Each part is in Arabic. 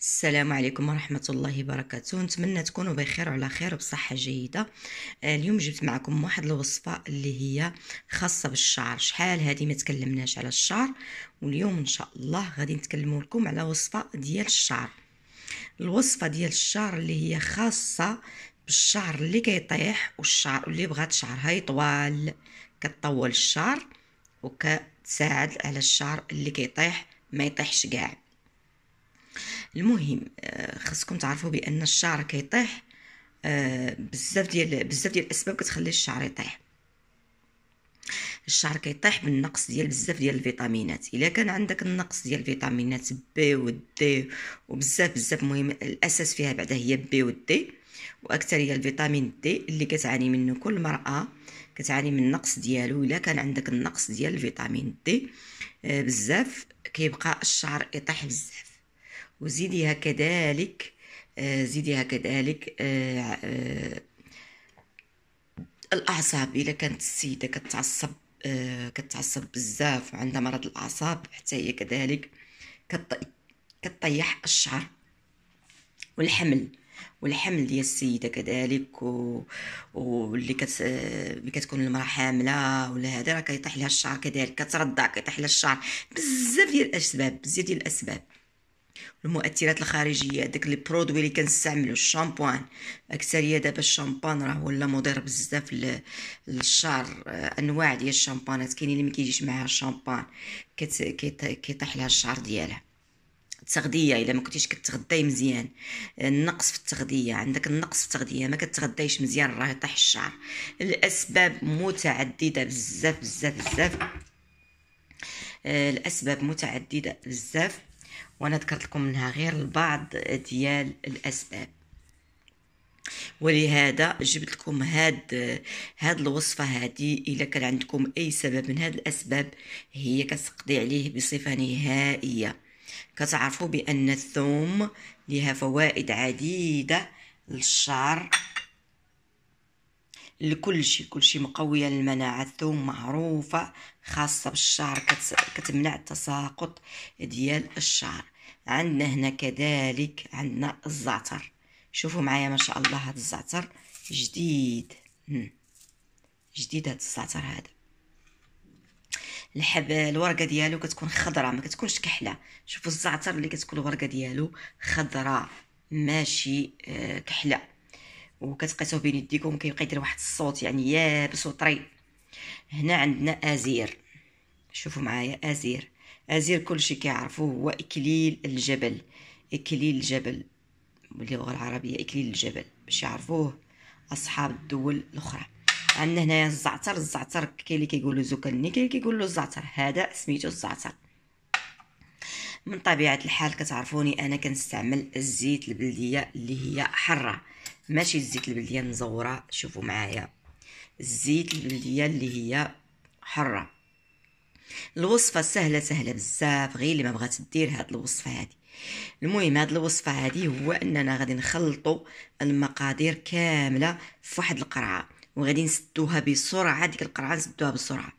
السلام عليكم ورحمة الله وبركاته نتمنى تكونوا بخير وعلى خير وبصحة جيدة آه، اليوم جبت معكم واحد الوصفة اللي هي خاصة بالشعر شحال هذه ما تكلمناش على الشعر واليوم ان شاء الله غادي نتكلموا لكم على وصفة ديال الشعر الوصفة ديال الشعر اللي هي خاصة بالشعر اللي كيطيح والشعر اللي بغات شعرها يطوال كتطول الشعر وكتساعد على الشعر اللي كيطيح ما يطيحش كاع المهم آه، خاصكم تعرفوا بان الشعر كيطيح آه، بزاف ديال بزاف ديال الاسباب كتخلي الشعر يطيح الشعر كيطيح بالنقص ديال بزاف ديال الفيتامينات الا كان عندك النقص ديال الفيتامينات بي ودي وبزاف بزاف مهم الاساس فيها بعدا هي بي ودي هي الفيتامين دي اللي كتعاني منه كل مراه كتعاني من النقص ديالو الا كان عندك النقص ديال الفيتامين دي آه، بزاف كيبقى الشعر يطيح بزاف وزيديها كذلك آه، زيديها كذلك آه، آه، الاعصاب الا كانت السيده كتعصب كتعصب بزاف وعندها مرض الاعصاب حتى هي كذلك كطيح الشعر والحمل والحمل ديال السيده كذلك و... واللي كت... اللي كتكون المراه حامله ولا هذا راه كيطيح لها الشعر كذلك كترضع كيطيح لها الشعر بزاف ديال الاسباب بزاف ديال الاسباب المؤثرات الخارجيه داك لي برودوي اللي كنستعملو الشامبوان اكثريه دابا الشامبان راه ولا مضر بزاف للشعر آه، انواع ديال الشامبانات كاينين اللي ما كيجيش معها الشامبان كيطيح لها الشعر ديالها التغذيه الا ما كنتيش كتغداي مزيان آه، النقص في التغذيه عندك النقص في التغذيه ما كتغذيش مزيان راه يطيح الشعر الاسباب متعدده بزاف بزاف بزاف آه، الاسباب متعدده بزاف وانا ذكرت لكم منها غير البعض ديال الاسباب ولهذا جبت لكم هاد هاد الوصفه هادي الا كان عندكم اي سبب من هاد الاسباب هي كتقضي عليه بصفه نهائيه كتعرفوا بان الثوم لها فوائد عديده للشعر لكل شيء كل شيء مقوية للمناعة الثوم معروفة خاصة بالشعر كتس... كتمنع التساقط ديال الشعر عندنا هنا كذلك عندنا الزعتر شوفوا معايا ما شاء الله هذا الزعتر جديد جديد هذا الزعتر هذا الحب الورقه ديالو كتكون خضراء ما كتكونش كحله شوفوا الزعتر اللي كتكون الورقه ديالو خضراء ماشي آه، كحله وكتقيتوه بين يديكم كيبقى يدير واحد الصوت يعني يابس وطري هنا عندنا ازير شوفوا معايا ازير ازير كلشي كيعرفوه هو اكليل الجبل اكليل الجبل باللغه العربيه اكليل الجبل باش يعرفوه اصحاب الدول الاخرى عندنا هنايا الزعتر الزعتر كاين اللي كيقولوا زوكني كاين اللي كيقولوا الزعتر هذا سميتو الزعتر من طبيعه الحال كتعرفوني انا كنستعمل الزيت البلديه اللي هي حره ماشي الزيت البلديه المزوره شوفوا معايا الزيت البلديه اللي هي حره الوصفه سهله سهله بزاف غير اللي ما بغات دير هاد الوصفه هادي المهم هاد الوصفه هادي هو اننا غادي نخلطوا المقادير كامله في واحد القرعه وغادي نسدوها بسرعه ديك القرعه نسدوها بسرعه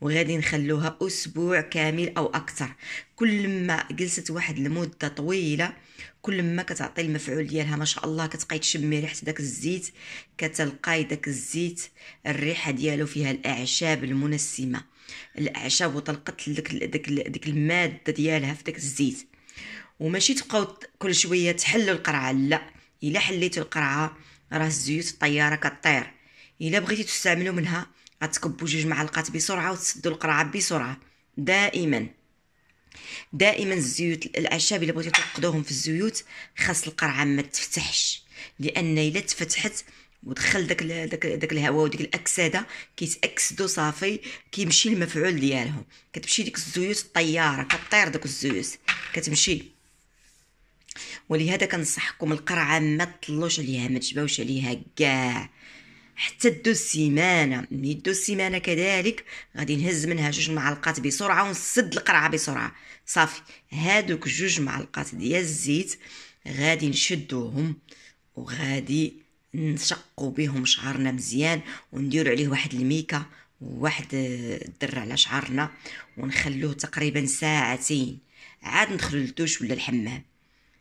وغادي نخلوها اسبوع كامل او اكثر كل ما جلست واحد المده طويله كل ما كتعطي المفعول ديالها ما شاء الله كتبقاي تشمي ريحه داك الزيت كتلقاي داك الزيت الريحه ديالو فيها الاعشاب المنسمه الاعشاب وطلقت لك داك داك الماده ديالها في داك الزيت وماشي تبقاو كل شويه تحلوا القرعه لا الا حليتوا القرعه راه الزيوت الطياره كطير الا بغيتي تستعملوا منها غتكبوا جوج معلقات بسرعه وتسدوا القرعه بسرعه دائما دائما الزيوت الاعشاب الا بغيتي تنقدوهم في الزيوت خاص القرعه ما تفتحش لان الا تفتحت ودخل داك داك داك الهواء وديك الاكسده كيتاكسدوا صافي كيمشي المفعول ديالهم كتمشي ديك الزيوت الطياره كطير داك الزيوت كتمشي ولهذا كنصحكم القرعه ما تطلوش عليها ما تجباوش عليها كاع حتى دو سيمانه ملي تدوز سيمانه كذلك غادي نهز منها جوج معلقات بسرعه ونسد القرعه بسرعه صافي هادوك جوج معلقات ديال الزيت غادي نشدوهم وغادي نشقوا بهم شعرنا مزيان ونديرو عليه واحد الميكا وواحد الدر على شعرنا ونخلوه تقريبا ساعتين عاد ندخلو للدوش ولا الحمام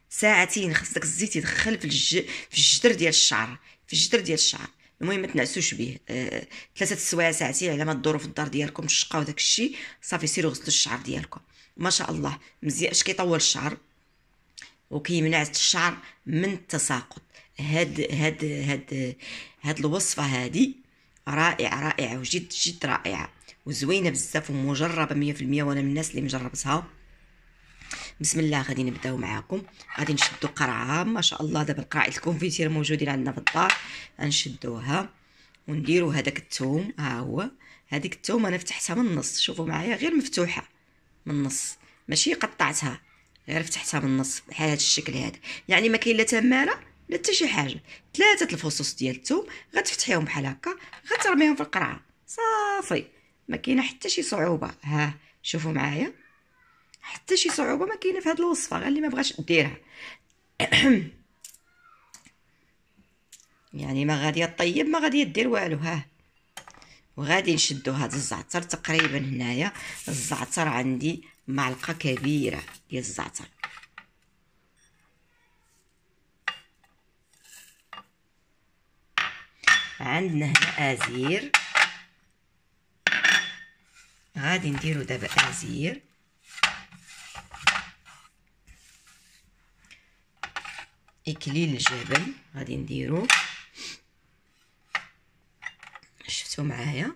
ساعتين خاص داك الزيت يدخل في الج... في الجدر ديال الشعر في الجدر ديال الشعر المهم ما تنعسوش به آه، ثلاثه السوايع ساعتين على ما تدوروا في الدار ديالكم الشقه وداك الشيء صافي سيروا غسلوا الشعر ديالكم ما شاء الله مزيان اش كيطول الشعر وكيمنع الشعر من التساقط هاد هاد هاد هاد الوصفه هادي رائعه رائعه وجد جد رائعه وزوينه بزاف ومجربه 100% وانا من الناس اللي مجربتها بسم الله غادي نبداو معاكم غادي نشدو قرعه ما شاء الله دابا القراعي الكونفيتير موجودين عندنا في الدار غنشدوها ونديرو هذاك الثوم ها هو هذيك الثوم انا فتحتها من النص شوفوا معايا غير مفتوحه من النص ماشي قطعتها غير فتحتها من النص بحال هذا الشكل هذا يعني ما كاين لا تماره لا حتى شي حاجه ثلاثه الفصوص ديال الثوم غتفتحيهم بحال هكا غترميهم في القرعه صافي ما كاينه حتى شي صعوبه ها شوفوا معايا حتى شي صعوبه ما كاينه في هذه الوصفه غير اللي ما بغاش ديرها يعني ما غادي طيب ما غادي دير والو ها وغادي نشدو هاد الزعتر تقريبا هنايا الزعتر عندي معلقه كبيره ديال الزعتر عندنا هنا ازير غادي نديرو دابا ازير اكليل الجبل غادي نديرو شفتو معايا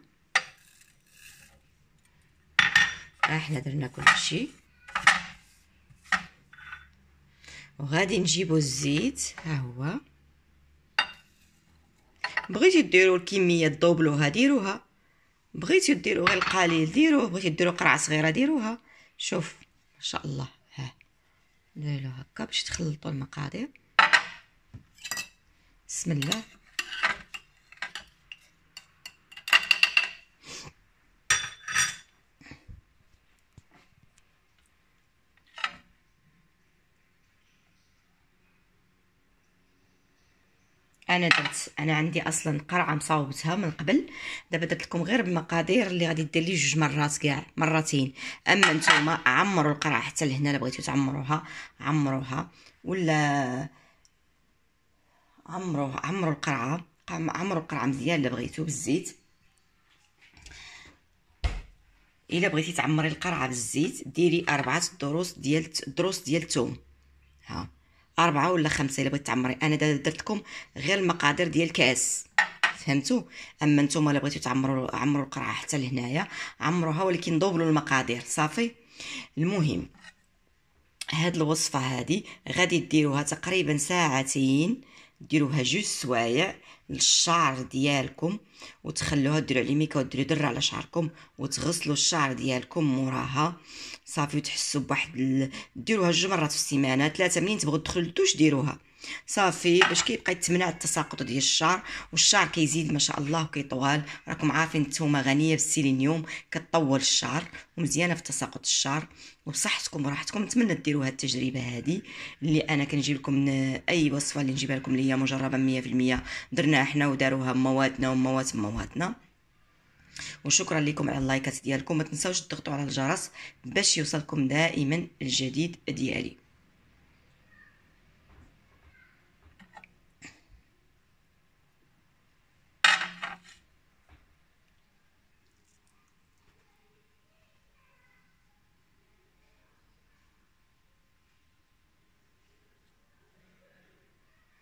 ها آه، حنا درنا كلشي وغادي نجيبو الزيت ها هو بغيتو ديروا الكميه الدوبلوها ديروها بغيتو ديروا غير القليل ديروه بغيتو ديروا قرعه صغيره ديروها شوف ما شاء الله ها ديروا هكا باش تخلطوا المقادير بسم الله انا درت انا عندي اصلا قرعه مصاوبتها من قبل دابا درت لكم غير بمقادير اللي غادي دير لي جوج مرات كاع مرتين اما نتوما عمروا القرعه حتى لهنا الا بغيتو تعمروها عمروها ولا عمرو عمرو القرعه عمرو القرعه مزيان الا بغيتو بالزيت الا بغيتي تعمري القرعه بالزيت ديري اربعه دروس ديال الدروس ديال الثوم ها اربعه ولا خمسه الا بغيتي تعمري انا درت لكم غير المقادير ديال كاس فهمتوا اما نتوما الا بغيتو تعمروا عمروا القرعه حتى لهنايا عمروها ولكن دوبلوا المقادير صافي المهم هاد الوصفه هادي غادي ديروها تقريبا ساعتين ديروها جوج سوايع للشعر ديالكم وتخلوها ديروا عليه ميكا وديروا دره على شعركم وتغسلوا الشعر ديالكم موراها صافي وتحسوا بواحد ديروها جوج مرات في السيمانه ثلاثه منين تبغوا تدخلوا للدوش ديروها صافي باش كيبقى يتمنع التساقط ديال الشعر والشعر كيزيد ما شاء الله وكيطوال راكم عارفين نتوما غنيه بالسيلينيوم كطول الشعر ومزيانه في تساقط الشعر وبصحتكم وراحتكم نتمنى ديروا هذه التجربه هذه اللي انا كنجيب لكم من اي وصفه اللي نجيبها لكم اللي هي مجربه 100% درناها حنا وداروها مواتنا وموات مواتنا وشكرا لكم على اللايكات ديالكم ما تنساوش تضغطوا على الجرس باش يوصلكم دائما الجديد ديالي